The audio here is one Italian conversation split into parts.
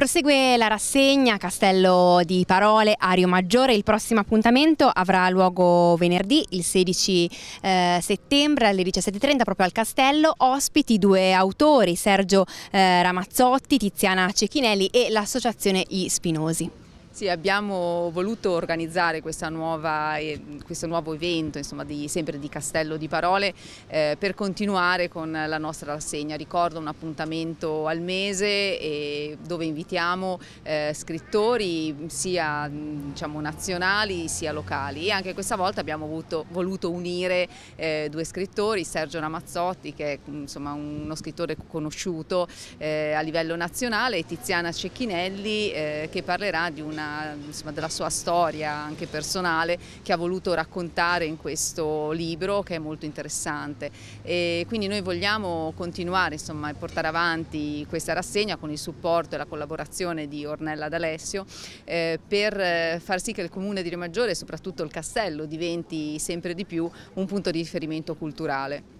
Prosegue la rassegna Castello di Parole, Ario Maggiore. Il prossimo appuntamento avrà luogo venerdì, il 16 eh, settembre alle 17.30 proprio al Castello. Ospiti due autori, Sergio eh, Ramazzotti, Tiziana Cecchinelli e l'associazione I Spinosi. Sì, abbiamo voluto organizzare nuova, eh, questo nuovo evento, insomma, di, sempre di Castello di Parole, eh, per continuare con la nostra rassegna. Ricordo un appuntamento al mese eh, dove invitiamo eh, scrittori sia diciamo, nazionali sia locali e anche questa volta abbiamo avuto, voluto unire eh, due scrittori, Sergio Ramazzotti che è insomma, uno scrittore conosciuto eh, a livello nazionale e Tiziana Cecchinelli che parlerà di una italiana, insomma, della sua storia anche personale che ha voluto raccontare in questo libro che è molto interessante. E quindi noi vogliamo continuare insomma, e portare avanti questa rassegna con il supporto e la collaborazione di Ornella D'Alessio eh, per eh, far sì che il comune di Rio Maggiore e soprattutto il castello diventi sempre di più un punto di riferimento culturale.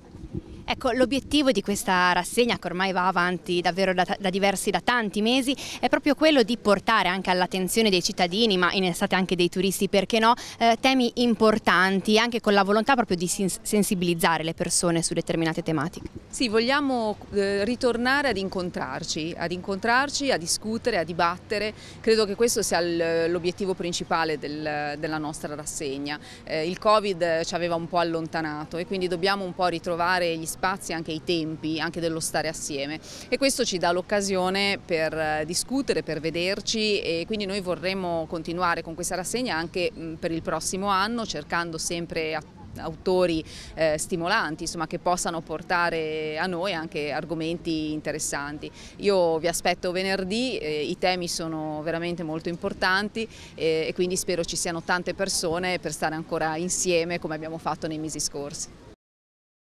Ecco, l'obiettivo di questa rassegna, che ormai va avanti davvero da, da, diversi, da tanti mesi, è proprio quello di portare anche all'attenzione dei cittadini, ma in estate anche dei turisti, perché no, eh, temi importanti, anche con la volontà proprio di sensibilizzare le persone su determinate tematiche. Sì, vogliamo eh, ritornare ad incontrarci, ad incontrarci, a discutere, a dibattere. Credo che questo sia l'obiettivo principale del, della nostra rassegna. Eh, il Covid ci aveva un po' allontanato e quindi dobbiamo un po' ritrovare gli spazi spazi, anche i tempi, anche dello stare assieme e questo ci dà l'occasione per eh, discutere, per vederci e quindi noi vorremmo continuare con questa rassegna anche mm, per il prossimo anno cercando sempre autori eh, stimolanti insomma, che possano portare a noi anche argomenti interessanti. Io vi aspetto venerdì, eh, i temi sono veramente molto importanti eh, e quindi spero ci siano tante persone per stare ancora insieme come abbiamo fatto nei mesi scorsi.